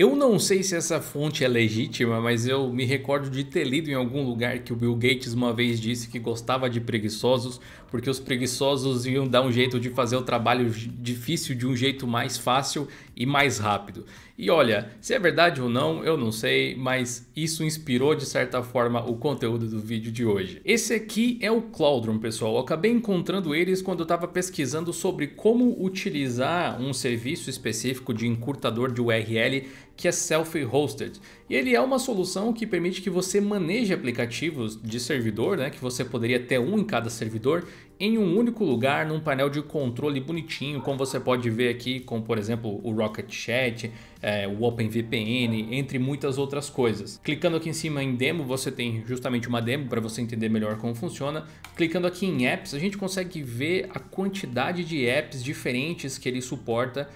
Eu não sei se essa fonte é legítima, mas eu me recordo de ter lido em algum lugar que o Bill Gates uma vez disse que gostava de preguiçosos, porque os preguiçosos iam dar um jeito de fazer o trabalho difícil de um jeito mais fácil e mais rápido. E olha, se é verdade ou não, eu não sei, mas isso inspirou de certa forma o conteúdo do vídeo de hoje. Esse aqui é o Cloudron, pessoal. Eu acabei encontrando eles quando eu estava pesquisando sobre como utilizar um serviço específico de encurtador de URL que é self-hosted. E ele é uma solução que permite que você maneje aplicativos de servidor, né, que você poderia ter um em cada servidor, em um único lugar, num painel de controle bonitinho, como você pode ver aqui, com por exemplo o Rocket Chat, é, o OpenVPN, entre muitas outras coisas. Clicando aqui em cima em demo, você tem justamente uma demo para você entender melhor como funciona. Clicando aqui em apps, a gente consegue ver a quantidade de apps diferentes que ele suporta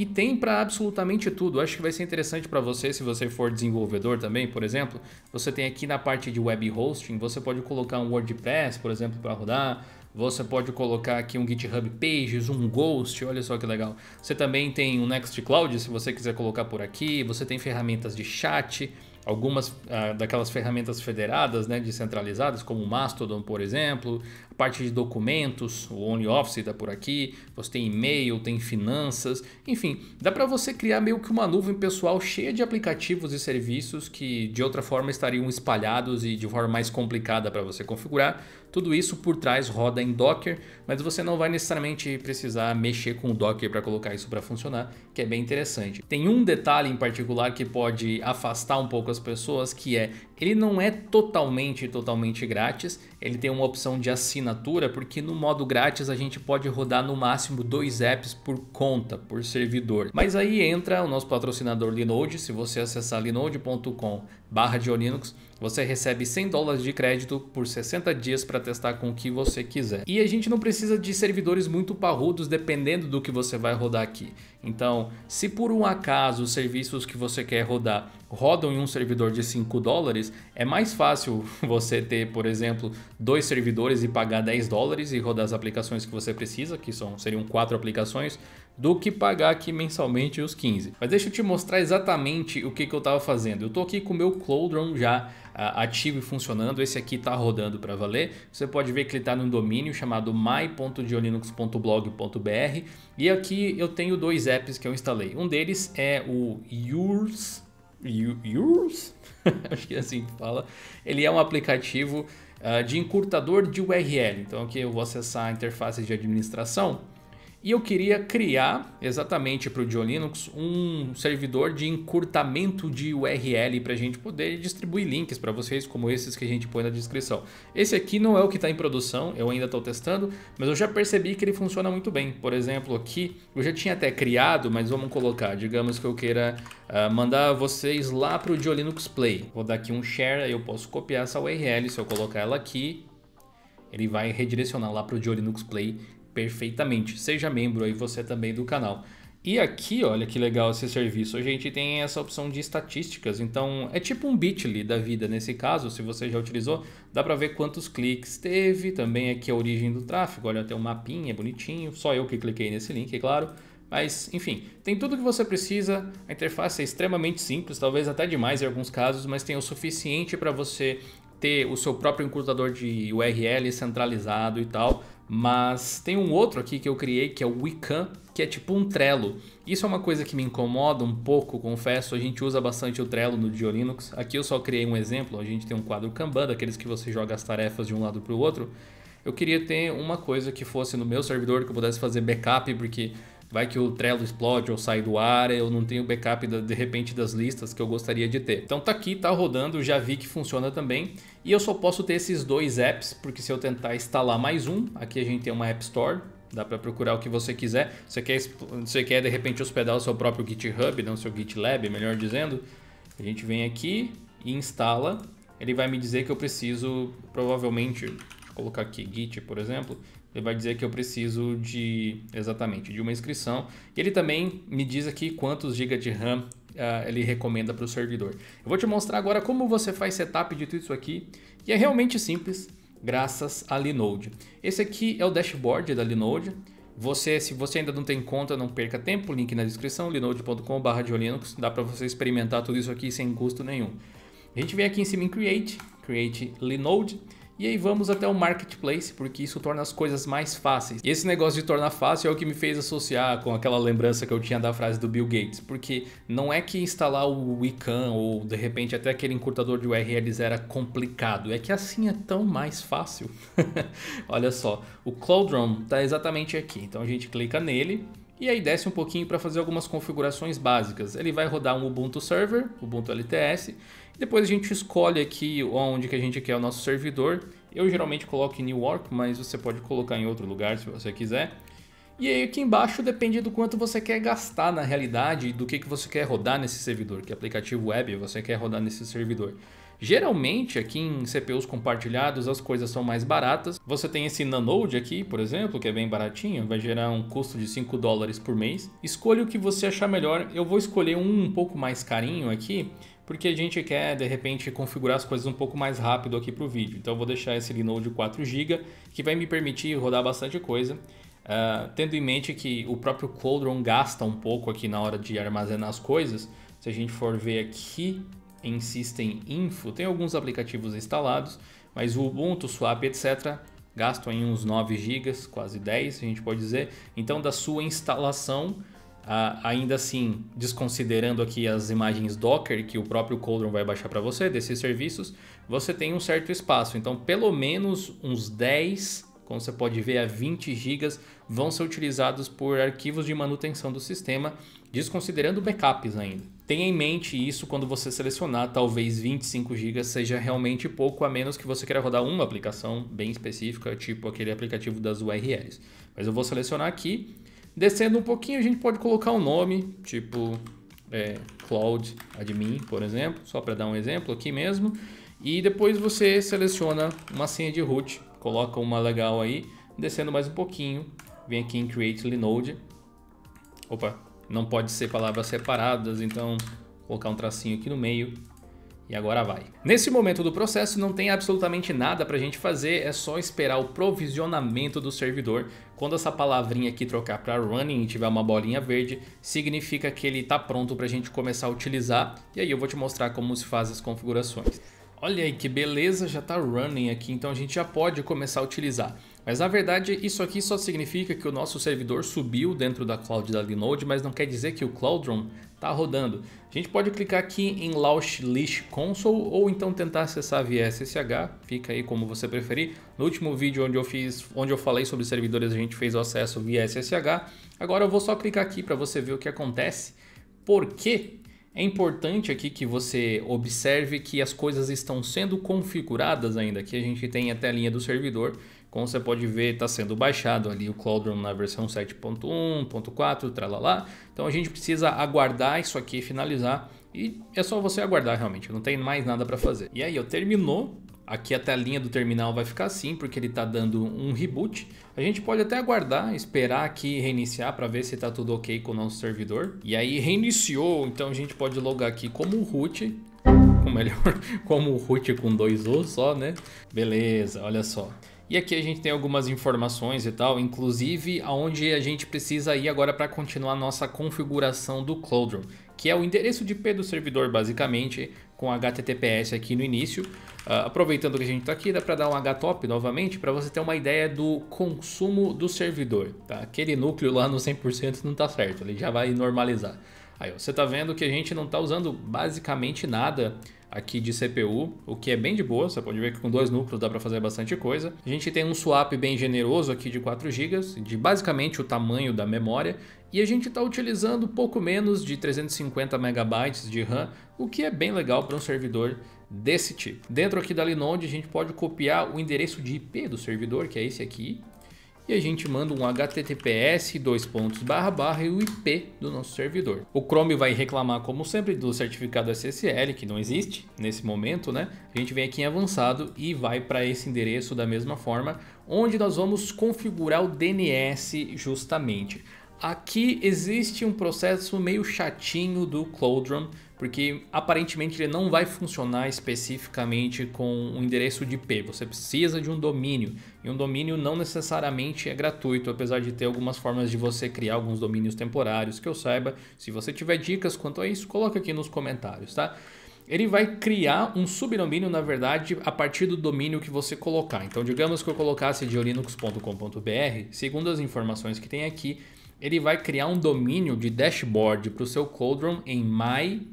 e tem para absolutamente tudo. Acho que vai ser interessante para você, se você for desenvolvedor também, por exemplo. Você tem aqui na parte de web hosting, você pode colocar um WordPress, por exemplo, para rodar. Você pode colocar aqui um GitHub Pages, um Ghost, olha só que legal. Você também tem um Nextcloud, se você quiser colocar por aqui. Você tem ferramentas de chat algumas ah, daquelas ferramentas federadas, né, descentralizadas, como o Mastodon, por exemplo, a parte de documentos, o OnlyOffice está por aqui, você tem e-mail, tem finanças, enfim, dá para você criar meio que uma nuvem pessoal cheia de aplicativos e serviços que de outra forma estariam espalhados e de forma mais complicada para você configurar. Tudo isso por trás roda em Docker, mas você não vai necessariamente precisar mexer com o Docker para colocar isso para funcionar, que é bem interessante. Tem um detalhe em particular que pode afastar um pouco as pessoas, que é ele não é totalmente, totalmente grátis, ele tem uma opção de assinatura, porque no modo grátis a gente pode rodar no máximo dois apps por conta, por servidor. Mas aí entra o nosso patrocinador Linode, se você acessar linode.com barra de Linux, você recebe 100 dólares de crédito por 60 dias para testar com o que você quiser. E a gente não precisa de servidores muito parrudos dependendo do que você vai rodar aqui. Então, se por um acaso os serviços que você quer rodar rodam em um servidor de 5 dólares, servidores. É mais fácil você ter, por exemplo, dois servidores e pagar 10 dólares e rodar as aplicações que você precisa, que são, seriam quatro aplicações, do que pagar aqui mensalmente os 15. Mas deixa eu te mostrar exatamente o que, que eu estava fazendo. Eu estou aqui com o meu Cloudron já ativo e funcionando. Esse aqui está rodando para valer. Você pode ver que ele está num domínio chamado my.diolinux.blog.br e aqui eu tenho dois apps que eu instalei. Um deles é o Yours Yours, acho que é assim que fala, ele é um aplicativo uh, de encurtador de URL. Então aqui eu vou acessar a interface de administração e eu queria criar exatamente para o Dio Linux um servidor de encurtamento de URL para a gente poder distribuir links para vocês como esses que a gente põe na descrição. Esse aqui não é o que está em produção, eu ainda estou testando, mas eu já percebi que ele funciona muito bem. Por exemplo, aqui eu já tinha até criado, mas vamos colocar, digamos que eu queira uh, mandar vocês lá para o Dio Linux Play. Vou dar aqui um share, eu posso copiar essa URL, se eu colocar ela aqui, ele vai redirecionar lá para o Dio Linux Play perfeitamente. Seja membro aí você também do canal. E aqui, olha que legal esse serviço, a gente tem essa opção de estatísticas, então é tipo um bit.ly da vida nesse caso, se você já utilizou, dá para ver quantos cliques teve, também aqui é a origem do tráfego, olha, até um mapinha bonitinho, só eu que cliquei nesse link, é claro, mas enfim, tem tudo que você precisa, a interface é extremamente simples, talvez até demais em alguns casos, mas tem o suficiente para você ter o seu próprio encurtador de URL centralizado e tal, mas tem um outro aqui que eu criei que é o Wiccan, que é tipo um Trello. Isso é uma coisa que me incomoda um pouco, confesso. A gente usa bastante o Trello no Dio Linux. Aqui eu só criei um exemplo. A gente tem um quadro Kanban, daqueles que você joga as tarefas de um lado para o outro. Eu queria ter uma coisa que fosse no meu servidor, que eu pudesse fazer backup, porque vai que o Trello explode ou sai do ar, eu não tenho backup de repente das listas que eu gostaria de ter. Então tá aqui, tá rodando, já vi que funciona também. E eu só posso ter esses dois apps, porque se eu tentar instalar mais um, aqui a gente tem uma App Store, dá para procurar o que você quiser. Você quer, você quer de repente hospedar o seu próprio GitHub, não né, o seu GitLab, melhor dizendo. A gente vem aqui e instala. Ele vai me dizer que eu preciso, provavelmente, colocar aqui Git, por exemplo, ele vai dizer que eu preciso de exatamente de uma inscrição. E ele também me diz aqui quantos GB de RAM uh, ele recomenda para o servidor. Eu vou te mostrar agora como você faz setup de tudo isso aqui, e é realmente simples, graças a Linode. Esse aqui é o dashboard da Linode. Você, se você ainda não tem conta, não perca tempo, link na descrição, linode.com.br de Linux, dá para você experimentar tudo isso aqui sem custo nenhum. A gente vem aqui em cima em Create, Create Linode, e aí vamos até o marketplace, porque isso torna as coisas mais fáceis. E esse negócio de tornar fácil é o que me fez associar com aquela lembrança que eu tinha da frase do Bill Gates, porque não é que instalar o Wiccan ou de repente até aquele encurtador de URLs era complicado, é que assim é tão mais fácil. Olha só, o Cloudron está exatamente aqui, então a gente clica nele e aí desce um pouquinho para fazer algumas configurações básicas. Ele vai rodar um Ubuntu Server, Ubuntu LTS. Depois a gente escolhe aqui onde que a gente quer o nosso servidor. Eu geralmente coloco em New York, mas você pode colocar em outro lugar se você quiser. E aí aqui embaixo depende do quanto você quer gastar na realidade e do que, que você quer rodar nesse servidor, que aplicativo web você quer rodar nesse servidor. Geralmente aqui em CPUs compartilhados as coisas são mais baratas. Você tem esse Nanode aqui, por exemplo, que é bem baratinho, vai gerar um custo de 5 dólares por mês. Escolha o que você achar melhor. Eu vou escolher um um pouco mais carinho aqui, porque a gente quer de repente configurar as coisas um pouco mais rápido aqui para o vídeo. Então eu vou deixar esse Linode 4 GB, que vai me permitir rodar bastante coisa. Uh, tendo em mente que o próprio Coldron gasta um pouco aqui na hora de armazenar as coisas, se a gente for ver aqui em System Info, tem alguns aplicativos instalados, mas o Ubuntu, Swap, etc., gastam em uns 9 GB, quase 10, a gente pode dizer. Então, da sua instalação, Uh, ainda assim, desconsiderando aqui as imagens Docker que o próprio Coldron vai baixar para você, desses serviços, você tem um certo espaço. Então, pelo menos uns 10 como você pode ver, a 20 GB vão ser utilizados por arquivos de manutenção do sistema, desconsiderando backups ainda. Tenha em mente isso quando você selecionar, talvez 25 GB seja realmente pouco, a menos que você queira rodar uma aplicação bem específica, tipo aquele aplicativo das URLs. Mas eu vou selecionar aqui. Descendo um pouquinho, a gente pode colocar um nome, tipo é, Cloud Admin, por exemplo, só para dar um exemplo aqui mesmo. E depois você seleciona uma senha de root coloca uma legal aí, descendo mais um pouquinho, vem aqui em Create Linode. Opa, não pode ser palavras separadas, então colocar um tracinho aqui no meio e agora vai. Nesse momento do processo não tem absolutamente nada para a gente fazer, é só esperar o provisionamento do servidor. Quando essa palavrinha aqui trocar para running e tiver uma bolinha verde, significa que ele está pronto para a gente começar a utilizar. E aí eu vou te mostrar como se faz as configurações. Olha aí que beleza, já está running aqui, então a gente já pode começar a utilizar. Mas na verdade isso aqui só significa que o nosso servidor subiu dentro da cloud da Linode, mas não quer dizer que o Cloudron está rodando. A gente pode clicar aqui em Launch List Console ou então tentar acessar via SSH, fica aí como você preferir. No último vídeo onde eu fiz, onde eu falei sobre servidores, a gente fez o acesso via SSH. Agora eu vou só clicar aqui para você ver o que acontece. Por quê? É importante aqui que você observe que as coisas estão sendo configuradas ainda. Aqui a gente tem até a linha do servidor. Como você pode ver, está sendo baixado ali o Cloudron na versão 7.1.4, tralalá. Então a gente precisa aguardar isso aqui finalizar. E é só você aguardar realmente, não tem mais nada para fazer. E aí, eu terminou aqui a telinha do terminal vai ficar assim, porque ele está dando um reboot. A gente pode até aguardar, esperar aqui reiniciar para ver se está tudo ok com o nosso servidor. E aí reiniciou, então a gente pode logar aqui como root, ou melhor, como root com dois O só, né? Beleza, olha só. E aqui a gente tem algumas informações e tal, inclusive aonde a gente precisa ir agora para continuar nossa configuração do Cloudron, que é o endereço de IP do servidor basicamente, com HTTPS aqui no início. Uh, aproveitando que a gente está aqui, dá para dar um HTOP novamente para você ter uma ideia do consumo do servidor. Tá? Aquele núcleo lá no 100% não está certo, ele já vai normalizar. Aí você está vendo que a gente não está usando basicamente nada aqui de CPU, o que é bem de boa, você pode ver que com dois núcleos dá para fazer bastante coisa. A gente tem um swap bem generoso aqui de 4 GB, de basicamente o tamanho da memória, e a gente está utilizando pouco menos de 350 MB de RAM, o que é bem legal para um servidor desse tipo. Dentro aqui da Linode a gente pode copiar o endereço de IP do servidor, que é esse aqui, e a gente manda um https dois pontos barra barra e o IP do nosso servidor. O Chrome vai reclamar como sempre do certificado SSL que não existe nesse momento, né? A gente vem aqui em avançado e vai para esse endereço da mesma forma, onde nós vamos configurar o DNS justamente. Aqui existe um processo meio chatinho do Cloudron porque aparentemente ele não vai funcionar especificamente com um endereço de IP. Você precisa de um domínio e um domínio não necessariamente é gratuito, apesar de ter algumas formas de você criar alguns domínios temporários que eu saiba. Se você tiver dicas quanto a isso, coloca aqui nos comentários, tá? Ele vai criar um subdomínio, na verdade, a partir do domínio que você colocar. Então, digamos que eu colocasse diolinux.com.br, segundo as informações que tem aqui, ele vai criar um domínio de dashboard para o seu Cauldron em my.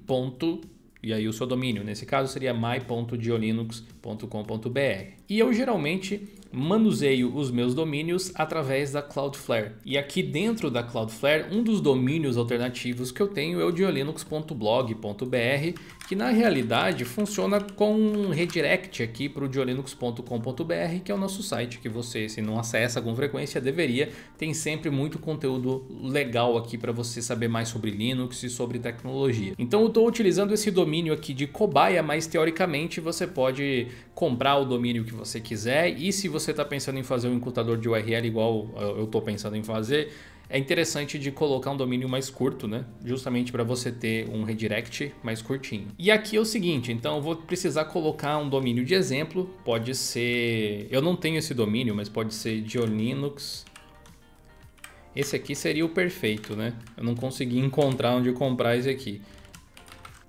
E aí o seu domínio, nesse caso seria my.diolinux.com.br. E eu geralmente manuseio os meus domínios através da Cloudflare. E aqui dentro da Cloudflare, um dos domínios alternativos que eu tenho é o diolinux.blog.br que na realidade funciona com um redirect aqui para o diolinux.com.br, que é o nosso site que você, se não acessa com frequência, deveria. Tem sempre muito conteúdo legal aqui para você saber mais sobre Linux e sobre tecnologia. Então eu estou utilizando esse domínio aqui de cobaia, mas teoricamente você pode comprar o domínio que você quiser. E se você está pensando em fazer um encurtador de URL igual eu estou pensando em fazer, é interessante de colocar um domínio mais curto, né? Justamente para você ter um redirect mais curtinho. E aqui é o seguinte, então eu vou precisar colocar um domínio de exemplo, pode ser... Eu não tenho esse domínio, mas pode ser de Linux. Esse aqui seria o perfeito, né? Eu não consegui encontrar onde comprar esse aqui.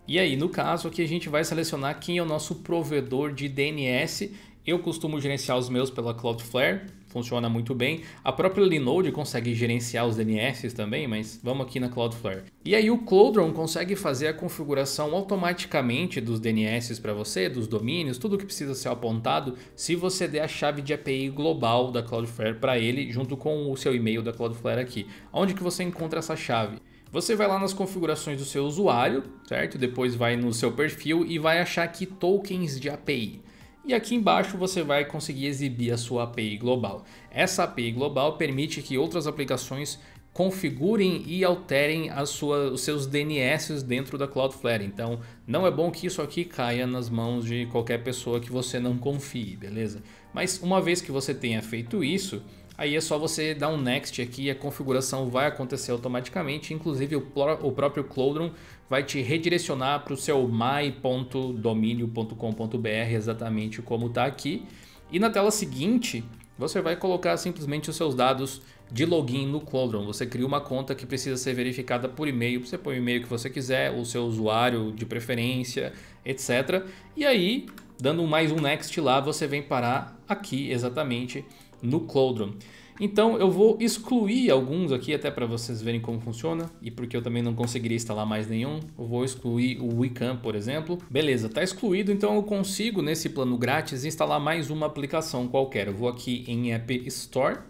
E aí, no caso aqui, a gente vai selecionar quem é o nosso provedor de DNS. Eu costumo gerenciar os meus pela Cloudflare, funciona muito bem. A própria Linode consegue gerenciar os DNS também, mas vamos aqui na Cloudflare. E aí o Cloudron consegue fazer a configuração automaticamente dos DNS para você, dos domínios, tudo que precisa ser apontado, se você der a chave de API global da Cloudflare para ele, junto com o seu e-mail da Cloudflare aqui. Onde que você encontra essa chave? Você vai lá nas configurações do seu usuário, certo? Depois vai no seu perfil e vai achar aqui tokens de API. E aqui embaixo você vai conseguir exibir a sua API global. Essa API global permite que outras aplicações configurem e alterem sua, os seus DNS dentro da Cloudflare. Então, não é bom que isso aqui caia nas mãos de qualquer pessoa que você não confie, beleza? Mas uma vez que você tenha feito isso, Aí é só você dar um next aqui e a configuração vai acontecer automaticamente. Inclusive o, o próprio Cloudron vai te redirecionar para o seu my.domínio.com.br exatamente como está aqui. E na tela seguinte você vai colocar simplesmente os seus dados de login no Cloudron. Você cria uma conta que precisa ser verificada por e-mail. Você põe o e-mail que você quiser, o seu usuário de preferência, etc. E aí Dando mais um next lá, você vem parar aqui exatamente no Cloudron. Então eu vou excluir alguns aqui até para vocês verem como funciona e porque eu também não conseguiria instalar mais nenhum, eu vou excluir o Wicam, por exemplo. Beleza, está excluído, então eu consigo nesse plano grátis instalar mais uma aplicação qualquer. Eu vou aqui em App Store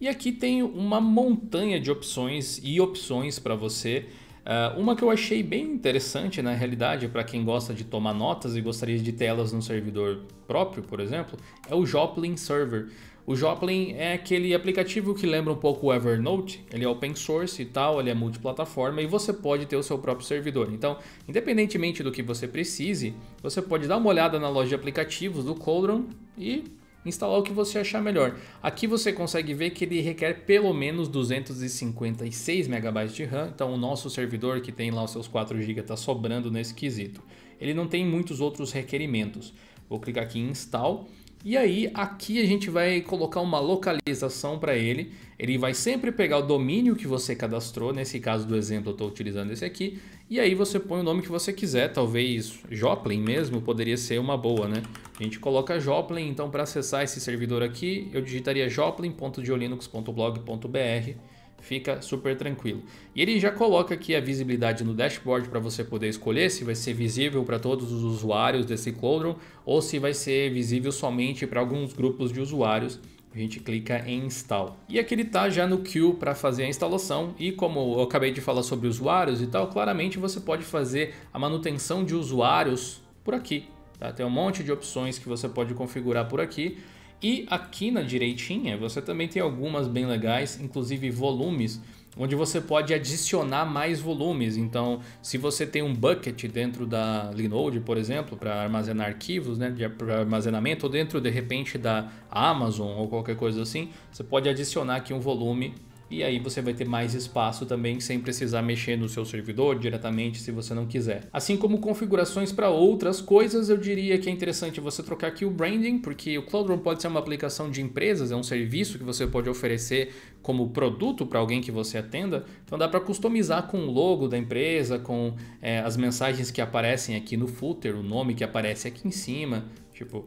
e aqui tem uma montanha de opções e opções para você ah, uma que eu achei bem interessante, na realidade, para quem gosta de tomar notas e gostaria de tê-las no servidor próprio, por exemplo, é o Joplin Server. O Joplin é aquele aplicativo que lembra um pouco o Evernote, ele é open source e tal, ele é multiplataforma e você pode ter o seu próprio servidor. Então, independentemente do que você precise, você pode dar uma olhada na loja de aplicativos do Codron e instalar o que você achar melhor. Aqui você consegue ver que ele requer pelo menos 256 MB de RAM, então o nosso servidor que tem lá os seus 4 GB está sobrando nesse quesito. Ele não tem muitos outros requerimentos. Vou clicar aqui em Install e aí aqui a gente vai colocar uma localização para ele. Ele vai sempre pegar o domínio que você cadastrou, nesse caso do exemplo eu estou utilizando esse aqui, e aí você põe o nome que você quiser, talvez Joplin mesmo poderia ser uma boa, né? A gente coloca Joplin, então para acessar esse servidor aqui, eu digitaria joplin.diolinux.blog.br fica super tranquilo. E ele já coloca aqui a visibilidade no dashboard para você poder escolher se vai ser visível para todos os usuários desse Cloudron ou se vai ser visível somente para alguns grupos de usuários. A gente clica em install. E aqui ele está já no queue para fazer a instalação e como eu acabei de falar sobre usuários e tal, claramente você pode fazer a manutenção de usuários por aqui. Tá? Tem um monte de opções que você pode configurar por aqui e aqui na direitinha você também tem algumas bem legais, inclusive volumes, onde você pode adicionar mais volumes. Então, se você tem um bucket dentro da Linode, por exemplo, para armazenar arquivos, né, de armazenamento, ou dentro de repente da Amazon ou qualquer coisa assim, você pode adicionar aqui um volume e aí você vai ter mais espaço também sem precisar mexer no seu servidor diretamente se você não quiser. Assim como configurações para outras coisas, eu diria que é interessante você trocar aqui o branding, porque o Cloud Run pode ser uma aplicação de empresas, é um serviço que você pode oferecer como produto para alguém que você atenda, então dá para customizar com o logo da empresa, com é, as mensagens que aparecem aqui no footer, o nome que aparece aqui em cima, tipo,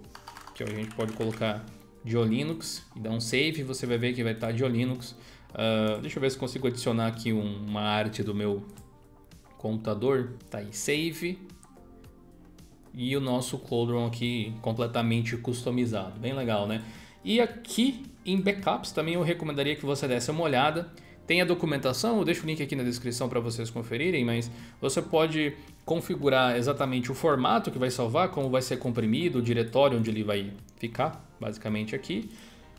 que a gente pode colocar de Linux e dar um save, você vai ver que vai tá estar de Linux. Uh, deixa eu ver se consigo adicionar aqui um, uma arte do meu computador. Tá aí, save. E o nosso clodron aqui completamente customizado. Bem legal, né? E aqui em backups também eu recomendaria que você desse uma olhada. Tem a documentação, eu deixo o link aqui na descrição para vocês conferirem, mas você pode configurar exatamente o formato que vai salvar, como vai ser comprimido, o diretório onde ele vai ficar, basicamente aqui.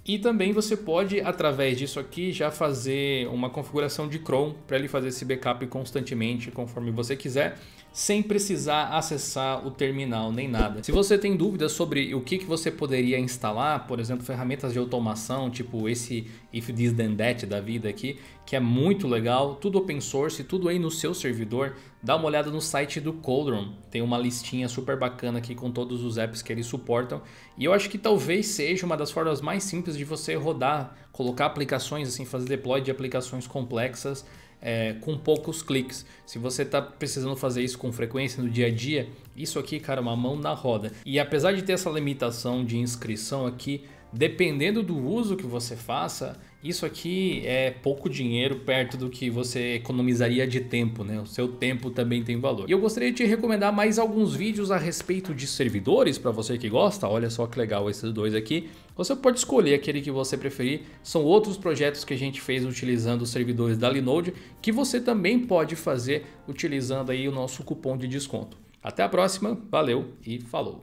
E também você pode, através disso aqui, já fazer uma configuração de Chrome para ele fazer esse backup constantemente, conforme você quiser, sem precisar acessar o terminal nem nada. Se você tem dúvidas sobre o que, que você poderia instalar, por exemplo, ferramentas de automação, tipo esse If This Then That da vida aqui, que é muito legal, tudo open source, tudo aí no seu servidor, Dá uma olhada no site do Coldron, tem uma listinha super bacana aqui com todos os apps que eles suportam. E eu acho que talvez seja uma das formas mais simples de você rodar, colocar aplicações, assim, fazer deploy de aplicações complexas é, com poucos cliques. Se você está precisando fazer isso com frequência no dia a dia, isso aqui, cara, é uma mão na roda. E apesar de ter essa limitação de inscrição aqui, dependendo do uso que você faça, isso aqui é pouco dinheiro perto do que você economizaria de tempo, né? O seu tempo também tem valor. E eu gostaria de te recomendar mais alguns vídeos a respeito de servidores para você que gosta. Olha só que legal esses dois aqui. Você pode escolher aquele que você preferir. São outros projetos que a gente fez utilizando os servidores da Linode que você também pode fazer utilizando aí o nosso cupom de desconto. Até a próxima, valeu e falou.